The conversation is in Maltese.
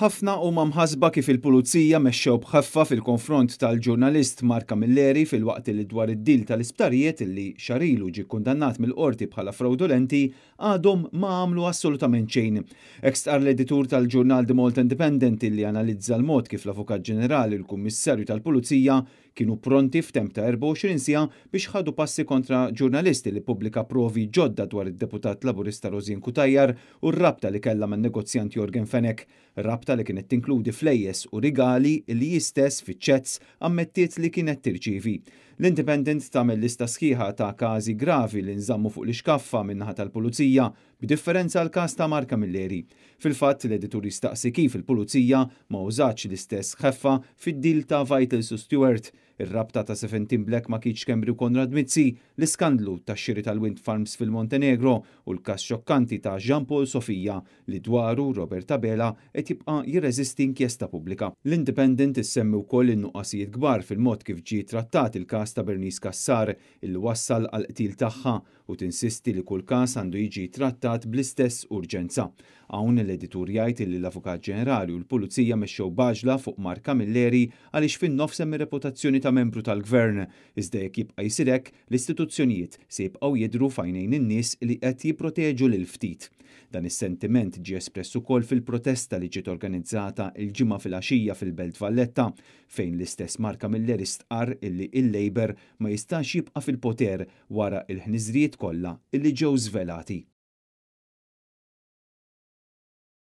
ħafna u mamħasba kif il-pulizija mexxew bħaffa fil-konfront tal-ġurnalist Marka Milleri fil-waqt li dwar id-dil tal-isptarijiet li xarilu ġi kundannat mill-qorti bħala fraudulenti għadhom ma għamlu assolutament xejn. Ekstar l-editur tal-ġurnal The Malt Independent li analizza l-mod kif l-Avukat Ġenerali l-Kummissarju tal-Pulizija kienu pronti f'temp ta' 24 sija biex ħadu passi kontra ġurnalisti li publika provi ġodda dwar id-deputat laburista Rozin Kutajjar u r-rabta li kella man negozjant Jorgen Fenek, rabta li kienet tinkludi flejjes u rigali li jistess fiċċezz ammettiet li kienet tirċivi. L-Independent tagħmel lista sħiħa ta' każi gravi li nżammu fuq li xkaffa minnaħat tal-pulizija, b'differenza l-każ ta' Marka Milleri. Fil-fatt l-editur jistaqsi kif il-pulizija ma użax l-istess ħeffa fid-dil ta' Vital Stewart Ir-rabta ta' 17 Black ma' Kiċ Kembri u Konrad Mizzi, l-iskandlu ta' xiri tal-Wind Farms fil-Montenegro u l-kas xokkanti ta' Jean Paul Sofija li dwaru Roberta Bela qed jibqa' jirreżisti inkjesta pubblika. L-Independent issemmi wkoll in-nuqqasijiet kbar fil-mod kif ġie trattat il-kas ta' Bernis Kassar il wassal għal qtil tagħha u tinsisti li kull kas għandu jiġi trattat bl-istess urġenza. Hawn l-editur jgħid li l-Avukat Ġenerali u l-Pulizija mexxew baġla fuq Marka Milleri għaliex fin nofsem ir reputazzjoni ta' membru tal-Gvern. Iżda jekk jibqa' jsirek, l-istituzzjonijiet se jibqgħu jidru fajnejn in-nies li qed jipproteġu lil ftit. Dan is-sentiment ġie espress ukoll fil-protesta li ġiet organizzata il-ġimgħa fil-għaxija fil-Belt Valletta, fejn l-istess Marka Milleri stqar illi il-Labor ma jistax jibqa' fil-poter wara il-ħniżrijiet kollha illi ġew żvelati.